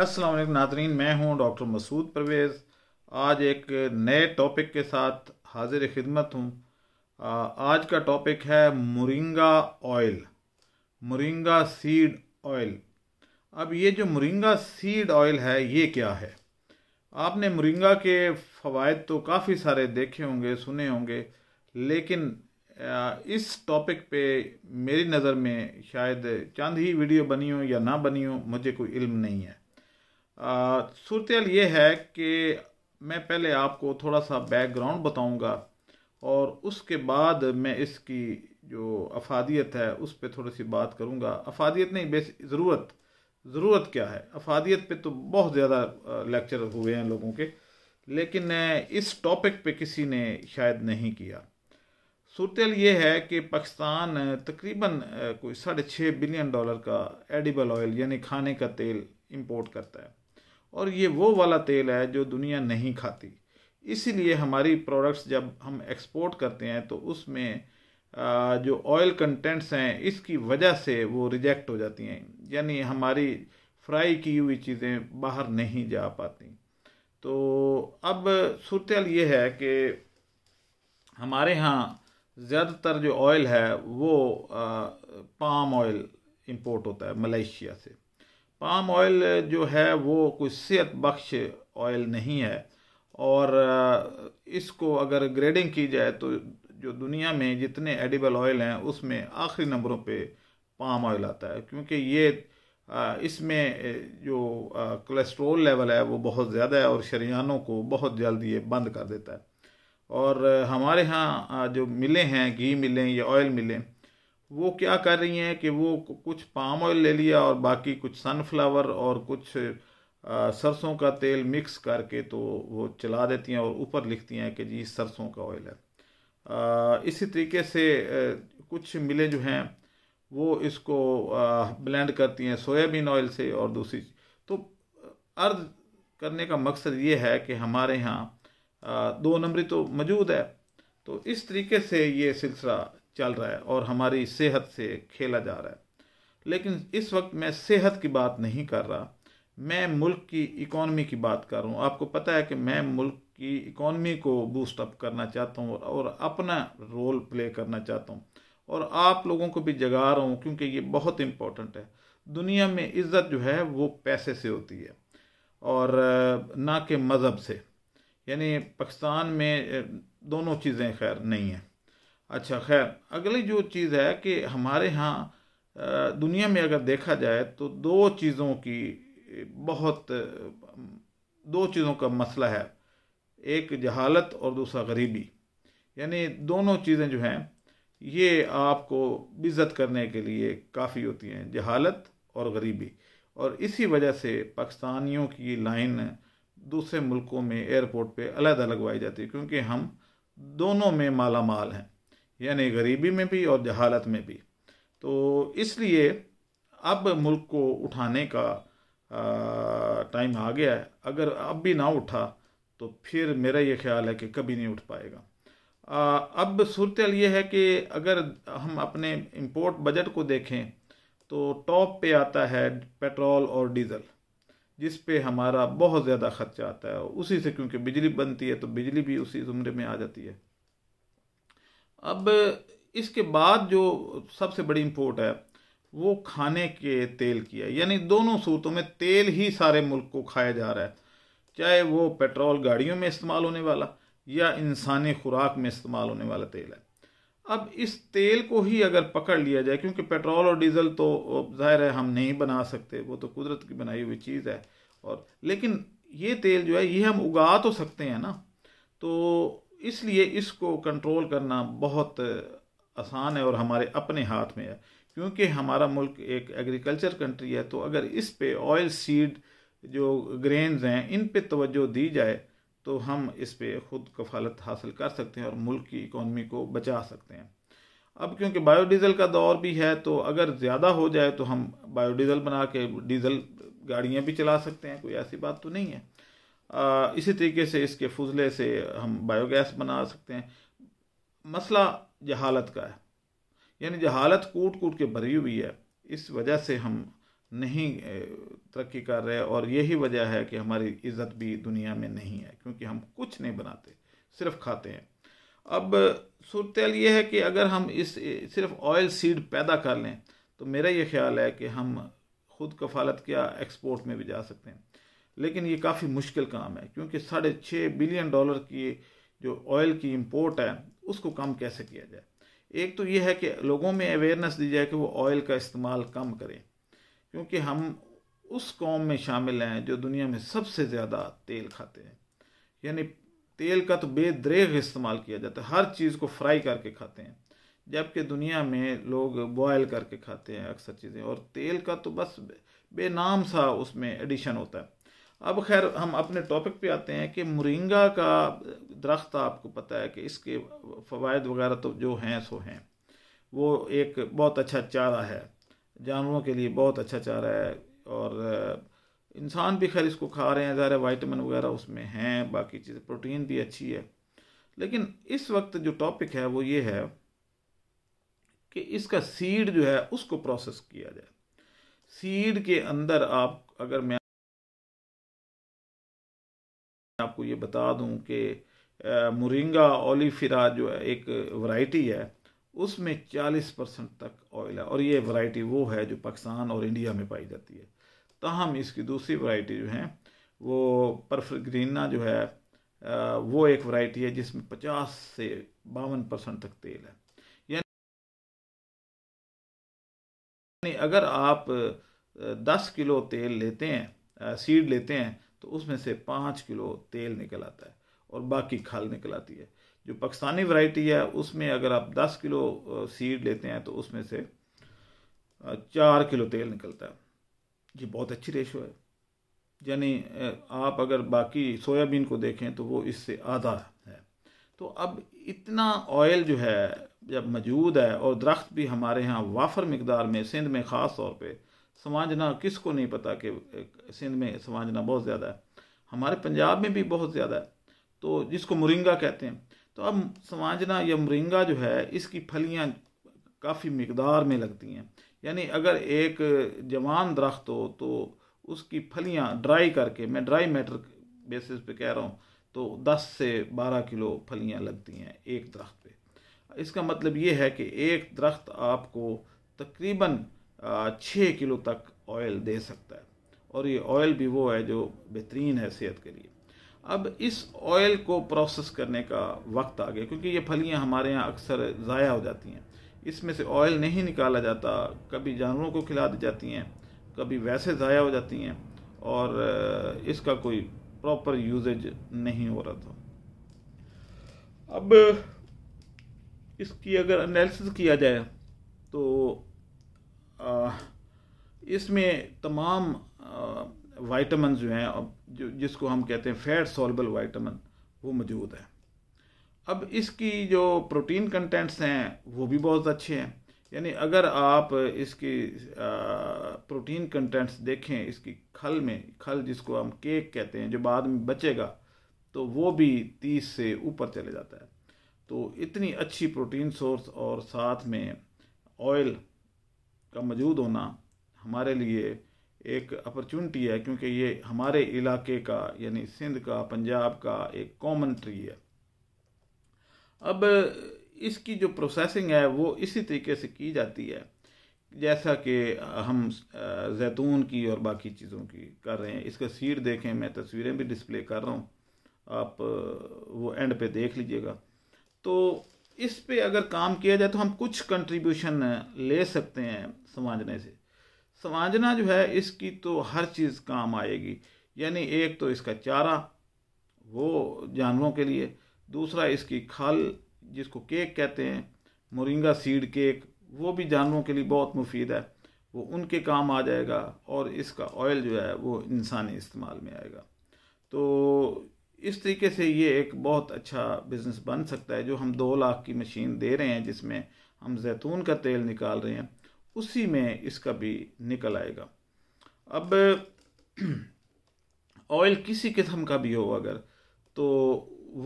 अस्सलाम नाजरीन मैं हूं डॉक्टर मसूद परवेज़ आज एक नए टॉपिक के साथ हाजिर खिदमत हूं आज का टॉपिक है moringa oil moringa seed oil अब ये जो मुरिंगा सीड ऑयल है ये क्या है आपने मुरिंगा के फ़वाद तो काफ़ी सारे देखे होंगे सुने होंगे लेकिन इस टॉपिक पे मेरी नज़र में शायद चंद ही वीडियो बनी हो या ना बनी हो मुझे कोई इल्म नहीं है सूरत यह है कि मैं पहले आपको थोड़ा सा बैकग्राउंड बताऊंगा और उसके बाद मैं इसकी जो अफादियत है उस पर थोड़ी सी बात करूंगा अफादियत नहीं बेस ज़रूरत ज़रूरत क्या है अफादियत पे तो बहुत ज़्यादा लेक्चर हुए हैं लोगों के लेकिन इस टॉपिक पे किसी ने शायद नहीं किया सूरत ये है कि पाकिस्तान तकरीबन कोई साढ़े छः बिलियन डॉलर का एडिबल ऑयल यानी खाने का तेल इंपोर्ट करता है और ये वो वाला तेल है जो दुनिया नहीं खाती इसीलिए हमारी प्रोडक्ट्स जब हम एक्सपोर्ट करते हैं तो उसमें जो ऑयल कंटेंट्स हैं इसकी वजह से वो रिजेक्ट हो जाती हैं यानी हमारी फ्राई की हुई चीज़ें बाहर नहीं जा पाती तो अब सूरत ये है कि हमारे यहाँ ज़्यादातर जो ऑयल है वो पाम ऑयल इंपोर्ट होता है मलेशिया से पाम ऑयल जो है वो कोई सेहत बख्श ऑयल नहीं है और इसको अगर ग्रेडिंग की जाए तो जो दुनिया में जितने एडिबल ऑयल हैं उसमें आखिरी नंबरों पे पाम ऑयल आता है क्योंकि ये इसमें जो कोलेस्ट्रोल लेवल है वो बहुत ज़्यादा है और शरियानों को बहुत जल्द ये बंद कर देता है और हमारे यहाँ जो मिलें हैं घी मिलें या ऑयल मिलें वो क्या कर रही हैं कि वो कुछ पाम ऑयल ले लिया और बाकी कुछ सनफ्लावर और कुछ सरसों का तेल मिक्स करके तो वो चला देती हैं और ऊपर लिखती हैं कि जी सरसों का ऑयल है इसी तरीके से कुछ मिले जो हैं वो इसको ब्लेंड करती हैं सोयाबीन ऑयल से और दूसरी तो अर्ज करने का मकसद ये है कि हमारे यहाँ दो नंबरी तो मौजूद है तो इस तरीके से ये सिलसिला चल रहा है और हमारी सेहत से खेला जा रहा है लेकिन इस वक्त मैं सेहत की बात नहीं कर रहा मैं मुल्क की इकॉनमी की बात कर रहा हूँ आपको पता है कि मैं मुल्क की इकॉनमी को बूस्ट अप करना चाहता हूँ और अपना रोल प्ले करना चाहता हूँ और आप लोगों को भी जगा रहा हूँ क्योंकि ये बहुत इम्पोर्टेंट है दुनिया में इज़्ज़त जो है वो पैसे से होती है और ना कि मज़हब से यानी पाकिस्तान में दोनों चीज़ें खैर नहीं हैं अच्छा खैर अगली जो चीज़ है कि हमारे यहाँ दुनिया में अगर देखा जाए तो दो चीज़ों की बहुत दो चीज़ों का मसला है एक जहालत और दूसरा गरीबी यानी दोनों चीज़ें जो हैं ये आपको इज़्ज़त करने के लिए काफ़ी होती हैं जहालत और गरीबी और इसी वजह से पाकिस्तानियों की लाइन दूसरे मुल्कों में एयरपोर्ट पे अलग लगवाई जाती है क्योंकि हम दोनों में माला माल हैं यानी गरीबी में भी और जहालत में भी तो इसलिए अब मुल्क को उठाने का टाइम आ गया है अगर अब भी ना उठा तो फिर मेरा ये ख्याल है कि कभी नहीं उठ पाएगा आ, अब सूरत यह है कि अगर हम अपने इंपोर्ट बजट को देखें तो टॉप पे आता है पेट्रोल और डीज़ल जिस पे हमारा बहुत ज़्यादा ख़र्चा आता है उसी से क्योंकि बिजली बनती है तो बिजली भी उसी ज़ुमरे में आ जाती है अब इसके बाद जो सबसे बड़ी इम्पोर्ट है वो खाने के तेल की है यानी दोनों सूरतों में तेल ही सारे मुल्क को खाया जा रहा है चाहे वो पेट्रोल गाड़ियों में इस्तेमाल होने वाला या इंसानी खुराक में इस्तेमाल होने वाला तेल है अब इस तेल को ही अगर पकड़ लिया जाए क्योंकि पेट्रोल और डीजल तो जाहिर है हम नहीं बना सकते वो तो कुदरत की बनाई हुई चीज़ है और लेकिन ये तेल जो है ये हम उगा तो सकते हैं ना तो इसलिए इसको कंट्रोल करना बहुत आसान है और हमारे अपने हाथ में है क्योंकि हमारा मुल्क एक एग्रीकल्चर कंट्री है तो अगर इस पे ऑयल सीड जो ग्रेन्स हैं इन पे तवज्जो दी जाए तो हम इस पे ख़ुद कफालत हासिल कर सकते हैं और मुल्क की इकोनमी को बचा सकते हैं अब क्योंकि बायोडीज़ल का दौर भी है तो अगर ज़्यादा हो जाए तो हम बायोडीज़ल बना के डीज़ल गाड़ियाँ भी चला सकते हैं कोई ऐसी बात तो नहीं है इसी तरीके से इसके फजले से हम बायोगैस बना सकते हैं मसला जहालत का है यानी जहालत कूट कूट के भरी हुई है इस वजह से हम नहीं तरक्की कर रहे और यही वजह है कि हमारी इज़्ज़त भी दुनिया में नहीं है क्योंकि हम कुछ नहीं बनाते सिर्फ खाते हैं अब सूरत यह है कि अगर हम इस सिर्फ ऑयल सीड पैदा कर लें तो मेरा ये ख्याल है कि हम खुद कफालत क्या एक्सपोर्ट में भी जा सकते हैं लेकिन ये काफ़ी मुश्किल काम है क्योंकि साढ़े छः बिलियन डॉलर की जो ऑयल की इम्पोर्ट है उसको कम कैसे किया जाए एक तो ये है कि लोगों में अवेयरनेस दी जाए कि वो ऑयल का इस्तेमाल कम करें क्योंकि हम उस कौम में शामिल हैं जो दुनिया में सबसे ज़्यादा तेल खाते हैं यानी तेल का तो बेदरेग इस्तेमाल किया जाता है हर चीज़ को फ्राई करके खाते हैं जबकि दुनिया में लोग बॉयल करके खाते हैं अक्सर चीज़ें और तेल का तो बस बेनाम सा उसमें एडिशन होता है अब खैर हम अपने टॉपिक पे आते हैं कि मुरिंगा का दरख्त आपको पता है कि इसके फ़वाद वगैरह तो जो हैं सो हैं वो एक बहुत अच्छा चारा है जानवरों के लिए बहुत अच्छा चारा है और इंसान भी खैर इसको खा रहे हैं ज़्यादा वाइटमिन वगैरह उसमें हैं बाकी चीज़ें प्रोटीन भी अच्छी है लेकिन इस वक्त जो टॉपिक है वो ये है कि इसका सीड जो है उसको प्रोसेस किया जाए सीड के अंदर आप अगर मैं बता दूं कि मुरिंगा ओलीफिरा जो है एक वैरायटी है उसमें 40 परसेंट तक ऑयल है और ये वैरायटी वो है जो पाकिस्तान और इंडिया में पाई जाती है तहम इसकी दूसरी वैरायटी जो है वो परफ्रग्रीना जो है वो एक वैरायटी है जिसमें 50 से बावन परसेंट तक तेल है यानी अगर आप 10 किलो तेल लेते हैं सीड लेते हैं तो उसमें से पाँच किलो तेल निकल आता है और बाकी खाल निकल आती है जो पाकिस्तानी वैरायटी है उसमें अगर आप दस किलो सीड लेते हैं तो उसमें से चार किलो तेल निकलता है ये बहुत अच्छी रेशो है यानी आप अगर बाकी सोयाबीन को देखें तो वो इससे आधा है तो अब इतना ऑयल जो है जब मौजूद है और दरख्त भी हमारे यहाँ वाफर मकदार में सिंध में ख़ास तौर पर संवाजना को नहीं पता कि सिंध में संवाजना बहुत ज़्यादा है हमारे पंजाब में भी बहुत ज़्यादा है तो जिसको मुरिंगा कहते हैं तो अब संवाजना या मुरिंगा जो है इसकी फलियाँ काफ़ी मकदार में लगती हैं यानी अगर एक जवान दरख्त हो तो उसकी फलियाँ ड्राई करके मैं ड्राई मैटर बेसिस पे कह रहा हूँ तो 10 से 12 किलो फलियाँ लगती हैं एक दरख्त पे इसका मतलब ये है कि एक दरख्त आपको तकरीबन छः किलो तक ऑयल दे सकता है और ये ऑयल भी वो है जो बेहतरीन है सेहत के लिए अब इस ऑयल को प्रोसेस करने का वक्त आ गया क्योंकि ये फलियां हमारे यहाँ अक्सर ज़ाया हो जाती हैं इसमें से ऑयल नहीं निकाला जाता कभी जानवरों को खिला दी जाती हैं कभी वैसे ज़ाया हो जाती हैं और इसका कोई प्रॉपर यूजेज नहीं हो रहा था अब इसकी अगर एनालिसिस किया जाए तो इसमें तमाम वाइटमन जो हैं जो जिसको हम कहते हैं फैट सॉल्बल वाइटमन वो मौजूद है अब इसकी जो प्रोटीन कंटेंट्स हैं वो भी बहुत अच्छे हैं यानी अगर आप इसकी आ, प्रोटीन कंटेंट्स देखें इसकी खल में खल जिसको हम केक कहते हैं जो बाद में बचेगा तो वो भी तीस से ऊपर चले जाता है तो इतनी अच्छी प्रोटीन सोर्स और साथ में ऑयल का मौजूद होना हमारे लिए एक अपॉर्चुनिटी है क्योंकि ये हमारे इलाके का यानी सिंध का पंजाब का एक कॉमन ट्री है अब इसकी जो प्रोसेसिंग है वो इसी तरीके से की जाती है जैसा कि हम जैतून की और बाकी चीज़ों की कर रहे हैं इसका सीड देखें मैं तस्वीरें भी डिस्प्ले कर रहा हूँ आप वो एंड पे देख लीजिएगा तो इस पे अगर काम किया जाए तो हम कुछ कंट्रीब्यूशन ले सकते हैं समाजने से समाजना जो है इसकी तो हर चीज़ काम आएगी यानी एक तो इसका चारा वो जानवरों के लिए दूसरा इसकी खाल जिसको केक कहते हैं मोरिंगा सीड केक वो भी जानवरों के लिए बहुत मुफीद है वो उनके काम आ जाएगा और इसका ऑयल जो है वो इंसानी इस्तेमाल में आएगा तो इस तरीके से ये एक बहुत अच्छा बिज़नेस बन सकता है जो हम दो लाख की मशीन दे रहे हैं जिसमें हम जैतून का तेल निकाल रहे हैं उसी में इसका भी निकल आएगा अब ऑयल किसी किस्म का भी हो अगर तो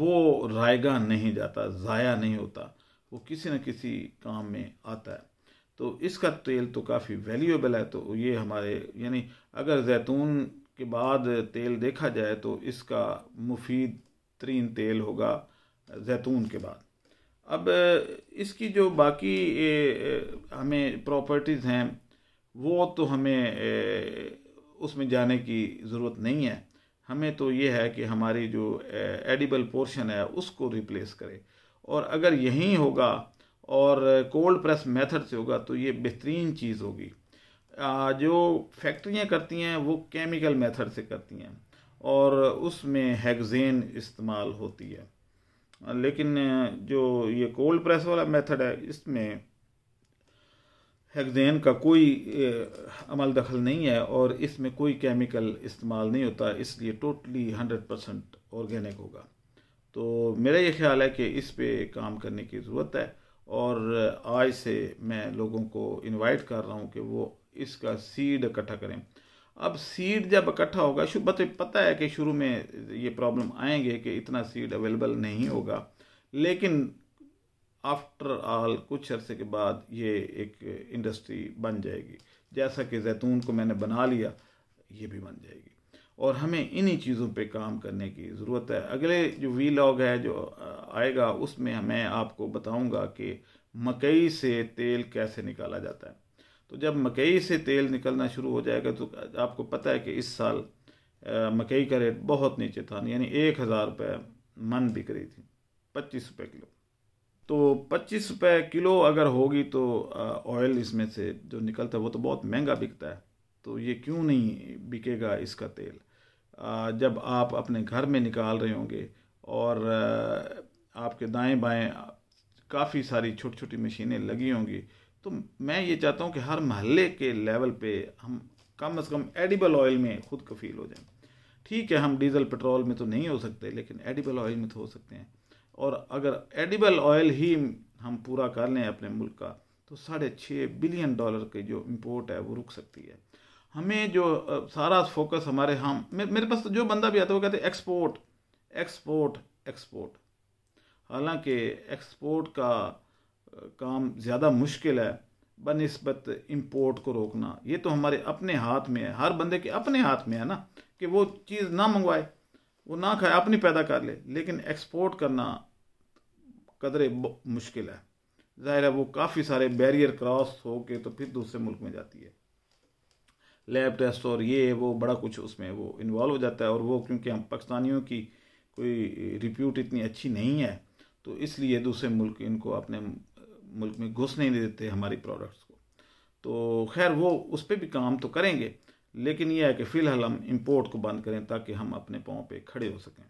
वो रायगा नहीं जाता ज़ाया नहीं होता वो किसी न किसी काम में आता है तो इसका तेल तो काफ़ी वैल्यूएबल है तो ये हमारे यानी अगर जैतून के बाद तेल देखा जाए तो इसका मुफीद तरीन तेल होगा जैतून के बाद अब इसकी जो बाकी हमें प्रॉपर्टीज़ हैं वो तो हमें उसमें जाने की ज़रूरत नहीं है हमें तो ये है कि हमारी जो एडिबल पोर्शन है उसको रिप्लेस करे और अगर यहीं होगा और कोल्ड प्रेस मेथड से होगा तो ये बेहतरीन चीज़ होगी जो फैक्ट्रियाँ करती हैं वो केमिकल मेथड से करती हैं और उसमें हैगजेन इस्तेमाल होती है लेकिन जो ये कोल्ड प्रेस वाला मेथड है इसमें हेगजेन का कोई अमल दखल नहीं है और इसमें कोई केमिकल इस्तेमाल नहीं होता इसलिए टोटली हंड्रेड परसेंट ऑर्गेनिक होगा तो मेरा ये ख्याल है कि इस पे काम करने की ज़रूरत है और आज से मैं लोगों को इनवाइट कर रहा हूँ कि वो इसका सीड इकट्ठा करें अब सीड जब इकट्ठा होगा शुभ पता है कि शुरू में ये प्रॉब्लम आएंगे कि इतना सीड अवेलेबल नहीं होगा लेकिन आफ्टर ऑल कुछ अरसे के बाद ये एक इंडस्ट्री बन जाएगी जैसा कि जैतून को मैंने बना लिया ये भी बन जाएगी और हमें इन्हीं चीज़ों पे काम करने की ज़रूरत है अगले जो वी लॉग है जो आएगा उसमें मैं आपको बताऊंगा कि मकई से तेल कैसे निकाला जाता है तो जब मकई से तेल निकलना शुरू हो जाएगा तो आपको पता है कि इस साल मकई का रेट बहुत नीचे था यानी एक हज़ार रुपये मन बिक रही थी पच्चीस रुपये किलो तो पच्चीस रुपये किलो अगर होगी तो ऑयल इसमें से जो निकलता है वो तो बहुत महंगा बिकता है तो ये क्यों नहीं बिकेगा इसका तेल जब आप अपने घर में निकाल रहे होंगे और आपके दाएं बाएं काफ़ी सारी छोटी छोटी मशीनें लगी होंगी तो मैं ये चाहता हूँ कि हर महल्ले के लेवल पे हम कम से कम एडिबल ऑयल में खुद कफील हो जाएं ठीक है हम डीजल पेट्रोल में तो नहीं हो सकते लेकिन एडिबल ऑयल में तो हो सकते हैं और अगर एडिबल ऑयल ही हम पूरा कर लें अपने मुल्क का तो साढ़े छः बिलियन डॉलर की जो इम्पोर्ट है वो रुक सकती है हमें जो सारा फोकस हमारे हम मेरे पास तो जो बंदा भी आता है वो कहते हैं एक्सपोर्ट एक्सपोर्ट एक्सपोर्ट हालांकि एक्सपोर्ट का काम ज़्यादा मुश्किल है बनस्बत इम्पोर्ट को रोकना ये तो हमारे अपने हाथ में है हर बंदे के अपने हाथ में है ना कि वो चीज़ ना मंगवाए वो ना खाए अपनी पैदा कर ले लेकिन एक्सपोर्ट करना कदरे मुश्किल है ज़ाहिर है वो काफ़ी सारे बैरियर क्रॉस हो के तो फिर दूसरे मुल्क में जाती है लैब टेस्ट और ये वो बड़ा कुछ उसमें वो इन्वॉल्व हो जाता है और वो क्योंकि हम पाकिस्तानियों की कोई रिप्यूट इतनी अच्छी नहीं है तो इसलिए दूसरे मुल्क इनको अपने मुल्क में घुस नहीं देते हमारी प्रोडक्ट्स को तो खैर वो उस पर भी काम तो करेंगे लेकिन यह है कि फ़िलहाल हम इम्पोर्ट को बंद करें ताकि हम अपने पाँव पे खड़े हो सकें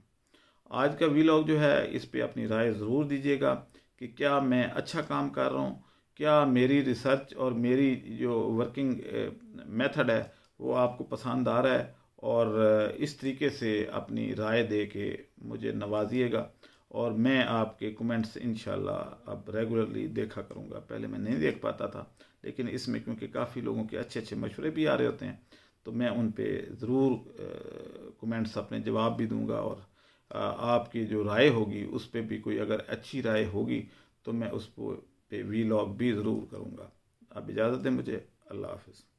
आज का वीलॉग जो है इस पर अपनी राय ज़रूर दीजिएगा कि क्या मैं अच्छा काम कर रहा हूँ क्या मेरी रिसर्च और मेरी जो वर्किंग मेथड है वो आपको पसंद आ रहा है और इस तरीके से अपनी राय दे के मुझे नवाजिएगा और मैं आपके कमेंट्स इन अब रेगुलरली देखा करूँगा पहले मैं नहीं देख पाता था लेकिन इसमें क्योंकि काफ़ी लोगों के अच्छे अच्छे मशवरे भी आ रहे होते हैं तो मैं उन पर ज़रूर कमेंट्स अपने जवाब भी दूँगा और आपकी जो राय होगी उस पर भी कोई अगर अच्छी राय होगी तो मैं उस पर वी लॉग भी ज़रूर करूँगा आप इजाज़त दें मुझे अल्लाह हाफिज़